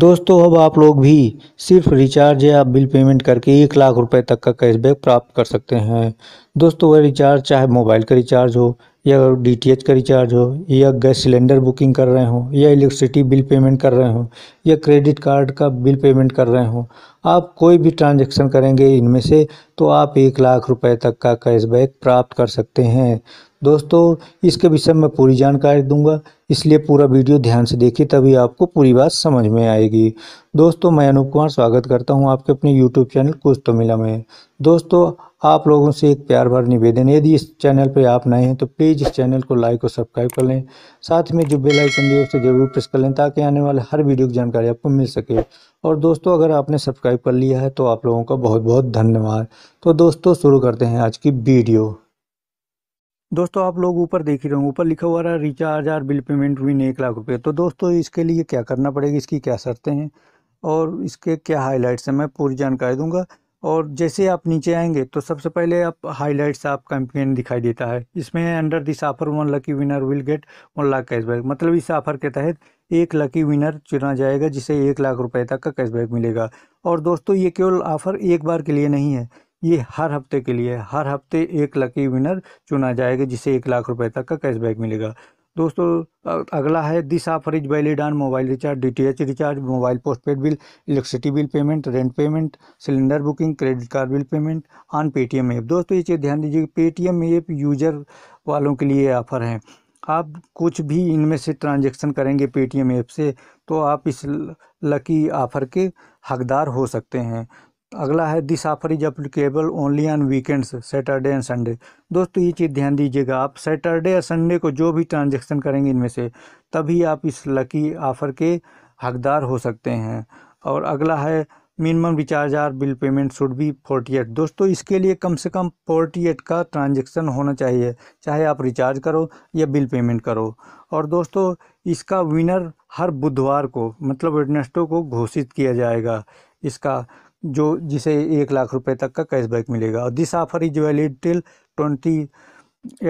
दोस्तों अब आप लोग भी सिर्फ रिचार्ज या बिल पेमेंट करके एक लाख रुपए तक का कैशबैक प्राप्त कर सकते हैं दोस्तों वह रिचार्ज चाहे मोबाइल का रिचार्ज हो या डीटीएच का रिचार्ज हो या गैस सिलेंडर बुकिंग कर रहे हो या इलेक्ट्रिसिटी बिल पेमेंट कर रहे हो या क्रेडिट कार्ड का बिल पेमेंट कर रहे हो आप कोई भी ट्रांजेक्शन करेंगे इनमें से तो आप एक लाख रुपये तक का कैशबैक प्राप्त कर सकते हैं दोस्तों इसके विषय में पूरी जानकारी दूंगा इसलिए पूरा वीडियो ध्यान से देखिए तभी आपको पूरी बात समझ में आएगी दोस्तों मैं अनूप कुमार स्वागत करता हूं आपके अपने यूट्यूब चैनल कुछ तो मिला में दोस्तों आप लोगों से एक प्यार भर निवेदन यदि इस चैनल पर आप नए हैं तो प्लीज़ इस चैनल को लाइक और सब्सक्राइब कर लें साथ में जो बेल आइकन है उसे जरूर प्रेस कर लें ताकि आने वाले हर वीडियो की जानकारी आपको मिल सके और दोस्तों अगर आपने सब्सक्राइब कर लिया है तो आप लोगों का बहुत बहुत धन्यवाद तो दोस्तों शुरू करते हैं आज की वीडियो दोस्तों आप लोग ऊपर देख ही रहे हो ऊपर लिखा हुआ रहा recharge or bill payment win एक लाख रुपये तो दोस्तों इसके लिए क्या करना पड़ेगा इसकी क्या शर्तें हैं और इसके क्या हाईलाइट्स हैं मैं पूरी जानकारी दूंगा और जैसे आप नीचे आएंगे तो सबसे पहले आप हाईलाइट्स आप कैंपेन दिखाई देता है इसमें under this offer one lucky winner will get one lakh cashback मतलब इस ऑफर के तहत एक लकी विनर चुना जाएगा जिसे एक लाख रुपए तक का कैशबैक मिलेगा और दोस्तों ये केवल ऑफर एक बार के लिए नहीं है ये हर हफ्ते के लिए हर हफ्ते एक लकी विनर चुना जाएगा जिसे एक लाख रुपए तक का कैशबैक मिलेगा दोस्तों अगला है this prize is on mobile recharge DTH recharge mobile postpaid bill electricity bill payment rent payment cylinder booking credit card bill payment on Paytm app दोस्तों ये चीज़ ध्यान दीजिए पेटीएम ऐप यूजर वालों के लिए ऑफर है आप कुछ भी इनमें से ट्रांजेक्शन करेंगे पेटीएम ऐप से तो आप इस लकी ऑफ़र के हकदार हो सकते हैं अगला है this offer is applicable only on weekends Saturday and Sunday दोस्तों ये चीज़ ध्यान दीजिएगा आप सैटरडे या संडे को जो भी ट्रांजेक्शन करेंगे इनमें से तभी आप इस लकी ऑफ़र के हकदार हो सकते हैं और अगला है minimum recharge or bill payment should be forty eight दोस्तों इसके लिए कम से कम फोर्टी एट का ट्रांजेक्शन होना चाहिए चाहे आप रिचार्ज करो या बिल पेमेंट करो और दोस्तों इसका विनर हर बुधवार को मतलब वेडनेस्टो को घोषित किया जाएगा इसका जो जिसे एक लाख रुपए तक का कैशबैक मिलेगा और this offer is valid till twenty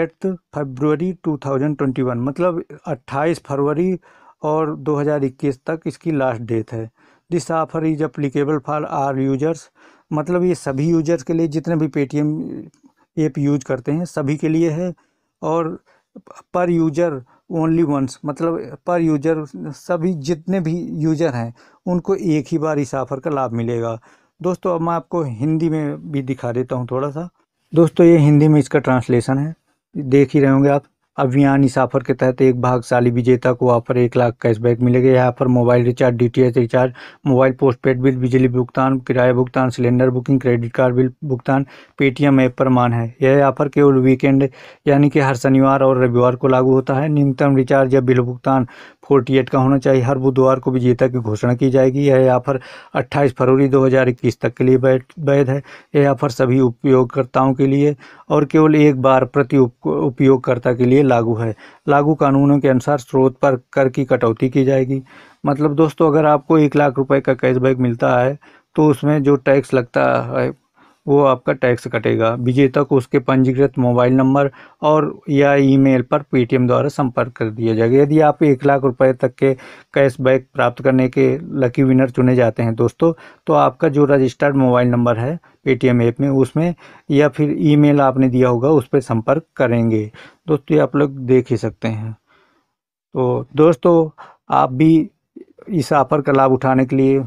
eighth February one मतलब अट्ठाईस फरवरी और दो हज़ार इक्कीस तक इसकी लास्ट डेट है this offer is applicable for our users मतलब ये सभी यूजर्स के लिए जितने भी पेटीएम ऐप यूज करते हैं सभी के लिए है और पर यूजर ओनली वंस मतलब पर यूजर सभी जितने भी यूजर हैं उनको एक ही बार इस ऑफर का लाभ मिलेगा दोस्तों अब मैं आपको हिंदी में भी दिखा देता हूँ थोड़ा सा दोस्तों ये हिंदी में इसका ट्रांसलेशन है देख ही रहे होंगे आप अभियान इस ऑफर के तहत एक भागशाली विजेता को ऑफर एक लाख कैशबैक मिलेगा यह offer mobile recharge DTH recharge mobile postpaid bill बिजली भुगतान किराया भुगतान cylinder booking credit card bill भुगतान पेटीएम ऐप पर मान है यह ऑफर केवल वीकेंड यानी कि हर शनिवार और रविवार को लागू होता है न्यूनतम रिचार्ज या बिल भुगतान फोर्टी एट का होना चाहिए हर बुधवार को विजेता की घोषणा की जाएगी यह ऑफर अट्ठाईस फरवरी दो हज़ार इक्कीस तक के लिए वैध है यह ऑफर सभी उपयोगकर्ताओं के लिए और केवल एक बार प्रति उपयोगकर्ता के लिए लागू है लागू कानूनों के अनुसार स्रोत पर कर की कटौती की जाएगी मतलब दोस्तों अगर आपको एक लाख रुपए का कैशबैक मिलता है तो उसमें जो टैक्स लगता है वो आपका टैक्स कटेगा विजेता को उसके पंजीकृत मोबाइल नंबर और या ईमेल पर पेटीएम द्वारा संपर्क कर दिया जाएगा यदि आप एक लाख रुपए तक के कैशबैक प्राप्त करने के लकी विनर चुने जाते हैं दोस्तों तो आपका जो रजिस्टर्ड मोबाइल नंबर है पेटीएम ऐप में उसमें या फिर ईमेल आपने दिया होगा उस पर संपर्क करेंगे दोस्तों आप लोग देख ही सकते हैं तो दोस्तों आप भी इस ऑफर का लाभ उठाने के लिए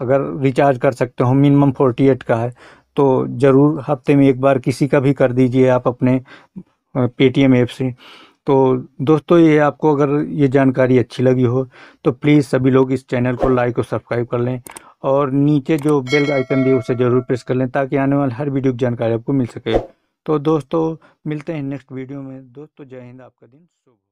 अगर रिचार्ज कर सकते हो मिनिमम फोर्टी एट का है तो ज़रूर हफ्ते में एक बार किसी का भी कर दीजिए आप अपने पेटीएम ऐप से तो दोस्तों ये आपको अगर ये जानकारी अच्छी लगी हो तो प्लीज़ सभी लोग इस चैनल को लाइक और सब्सक्राइब कर लें और नीचे जो बेल आइकन दिए उसे ज़रूर प्रेस कर लें ताकि आने वाले हर वीडियो की जानकारी आपको मिल सके तो दोस्तों मिलते हैं नेक्स्ट वीडियो में दोस्तों जय हिंद आपका दिन शुभ